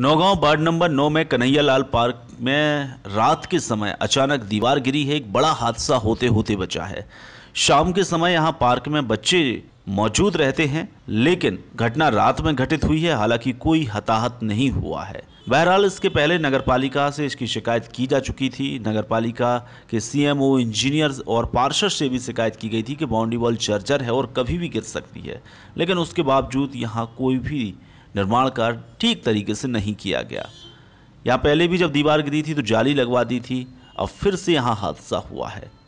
Naugaon ward number 9 में कन्हैया लाल park में रात के समय अचानक दीवार गिरी है एक बड़ा हादसा होते होते बचा है शाम के समय यहाँ पार्क में बच्चे मौजूद रहते हैं लेकिन घटना रात में घटित हुई है हालांकि कोई हताहत नहीं हुआ है बहरहाल इसके पहले नगरपालिका से इसकी शिकायत की जा चुकी थी नगरपालिका के सीएमओ इंजीनियर्स और पार्षद से भी शिकायत की गई थी कि बाउंड्री वॉल जर्जर है और कभी भी गिर सकती है लेकिन उसके बावजूद यहाँ कोई भी निर्माण कार्य ठीक तरीके से नहीं किया गया यहाँ पहले भी जब दीवार गिरी थी तो जाली लगवा दी थी अब फिर से यहाँ हादसा हुआ है